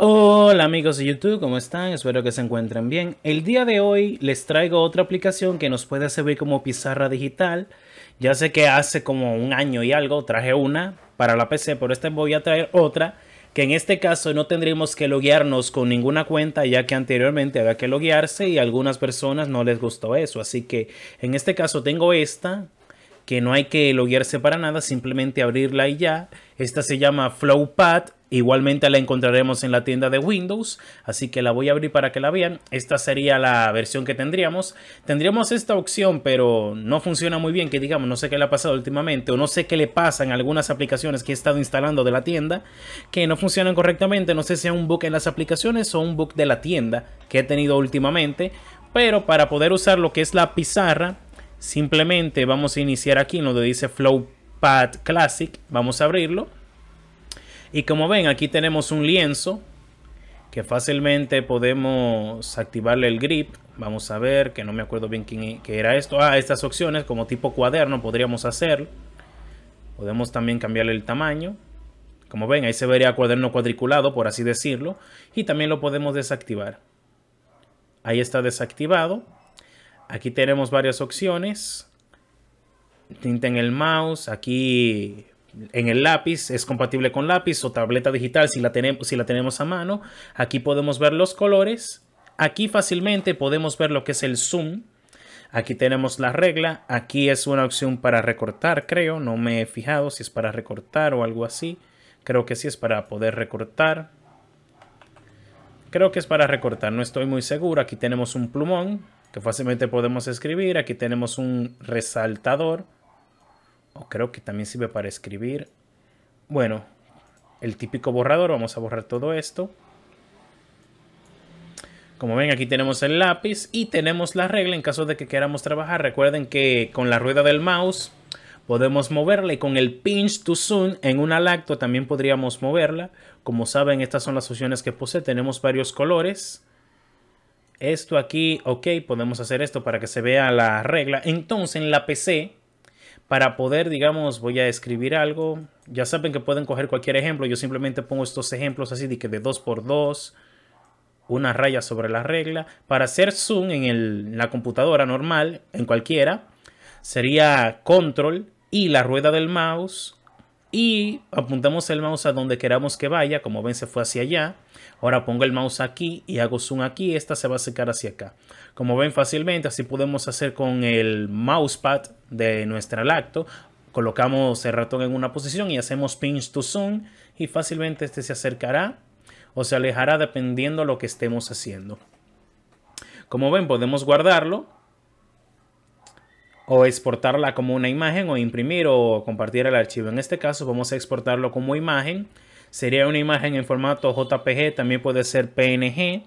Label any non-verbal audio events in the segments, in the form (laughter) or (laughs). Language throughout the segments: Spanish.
Hola amigos de YouTube, ¿cómo están? Espero que se encuentren bien. El día de hoy les traigo otra aplicación que nos puede servir como pizarra digital. Ya sé que hace como un año y algo traje una para la PC, pero esta voy a traer otra que en este caso no tendremos que loguearnos con ninguna cuenta ya que anteriormente había que loguearse y algunas personas no les gustó eso. Así que en este caso tengo esta que no hay que loguearse para nada, simplemente abrirla y ya. Esta se llama Flowpad, igualmente la encontraremos en la tienda de Windows, así que la voy a abrir para que la vean. Esta sería la versión que tendríamos. Tendríamos esta opción, pero no funciona muy bien, que digamos, no sé qué le ha pasado últimamente, o no sé qué le pasa en algunas aplicaciones que he estado instalando de la tienda, que no funcionan correctamente, no sé si es un bug en las aplicaciones o un bug de la tienda que he tenido últimamente, pero para poder usar lo que es la pizarra, Simplemente vamos a iniciar aquí donde dice Flowpad Classic. Vamos a abrirlo. Y como ven, aquí tenemos un lienzo que fácilmente podemos activarle el grip. Vamos a ver, que no me acuerdo bien e, qué era esto. Ah, estas opciones como tipo cuaderno podríamos hacer. Podemos también cambiarle el tamaño. Como ven, ahí se vería cuaderno cuadriculado, por así decirlo. Y también lo podemos desactivar. Ahí está desactivado. Aquí tenemos varias opciones. Tinta en el mouse, aquí en el lápiz, es compatible con lápiz o tableta digital si la, tenemos, si la tenemos a mano. Aquí podemos ver los colores. Aquí fácilmente podemos ver lo que es el zoom. Aquí tenemos la regla. Aquí es una opción para recortar, creo. No me he fijado si es para recortar o algo así. Creo que sí es para poder recortar. Creo que es para recortar, no estoy muy seguro. Aquí tenemos un plumón fácilmente podemos escribir. Aquí tenemos un resaltador. O creo que también sirve para escribir. Bueno, el típico borrador. Vamos a borrar todo esto. Como ven, aquí tenemos el lápiz y tenemos la regla en caso de que queramos trabajar. Recuerden que con la rueda del mouse podemos moverla y con el pinch to zoom en una lacto también podríamos moverla. Como saben, estas son las opciones que posee Tenemos varios colores esto aquí, ok, podemos hacer esto para que se vea la regla. Entonces en la PC, para poder, digamos, voy a escribir algo. Ya saben que pueden coger cualquier ejemplo. Yo simplemente pongo estos ejemplos así de que de 2 por 2 una raya sobre la regla. Para hacer zoom en, en la computadora normal, en cualquiera, sería control y la rueda del mouse y apuntamos el mouse a donde queramos que vaya, como ven se fue hacia allá. Ahora pongo el mouse aquí y hago zoom aquí, esta se va a secar hacia acá. Como ven fácilmente, así podemos hacer con el mousepad de nuestra lacto. Colocamos el ratón en una posición y hacemos pinch to zoom y fácilmente este se acercará o se alejará dependiendo lo que estemos haciendo. Como ven podemos guardarlo o exportarla como una imagen o imprimir o compartir el archivo. En este caso vamos a exportarlo como imagen. Sería una imagen en formato JPG, también puede ser PNG,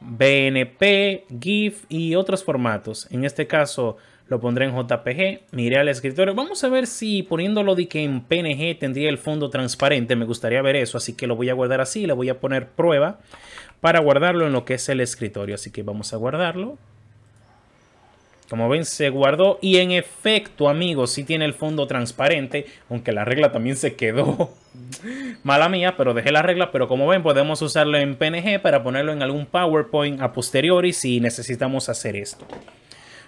BNP, GIF y otros formatos. En este caso lo pondré en JPG, miré al escritorio. Vamos a ver si poniéndolo de que en PNG tendría el fondo transparente. Me gustaría ver eso, así que lo voy a guardar así. Le voy a poner prueba para guardarlo en lo que es el escritorio. Así que vamos a guardarlo. Como ven, se guardó y en efecto, amigos, si tiene el fondo transparente, aunque la regla también se quedó. (laughs) Mala mía, pero dejé la regla, pero como ven, podemos usarlo en PNG para ponerlo en algún PowerPoint a posteriori si necesitamos hacer esto.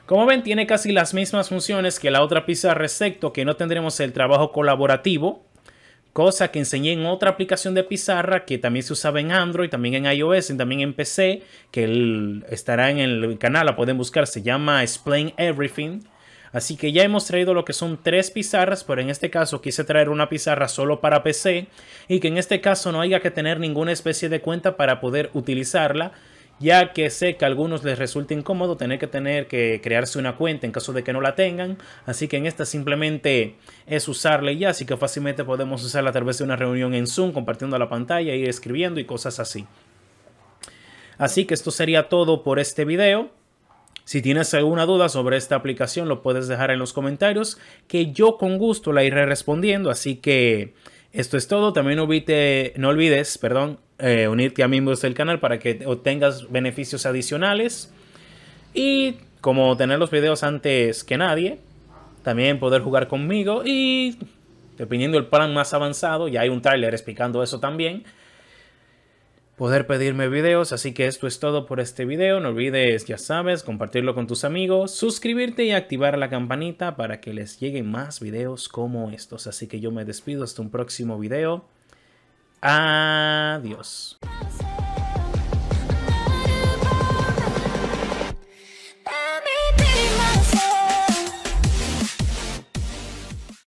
Como ven, tiene casi las mismas funciones que la otra pizarra, excepto que no tendremos el trabajo colaborativo, cosa que enseñé en otra aplicación de pizarra que también se usaba en Android, también en iOS y también en PC, que estará en el canal, la pueden buscar, se llama Explain Everything. Así que ya hemos traído lo que son tres pizarras, pero en este caso quise traer una pizarra solo para PC y que en este caso no haya que tener ninguna especie de cuenta para poder utilizarla, ya que sé que a algunos les resulta incómodo tener que tener que crearse una cuenta en caso de que no la tengan, así que en esta simplemente es usarla ya, así que fácilmente podemos usarla a través de una reunión en Zoom, compartiendo la pantalla, ir escribiendo y cosas así. Así que esto sería todo por este video. Si tienes alguna duda sobre esta aplicación, lo puedes dejar en los comentarios, que yo con gusto la iré respondiendo, así que... Esto es todo, también no olvides perdón, eh, unirte a miembros del canal para que obtengas beneficios adicionales. Y como tener los videos antes que nadie, también poder jugar conmigo y dependiendo del plan más avanzado, ya hay un trailer explicando eso también, poder pedirme videos, así que esto es todo por este video, no olvides, ya sabes, compartirlo con tus amigos, suscribirte y activar la campanita para que les lleguen más videos como estos, así que yo me despido hasta un próximo video. Adiós.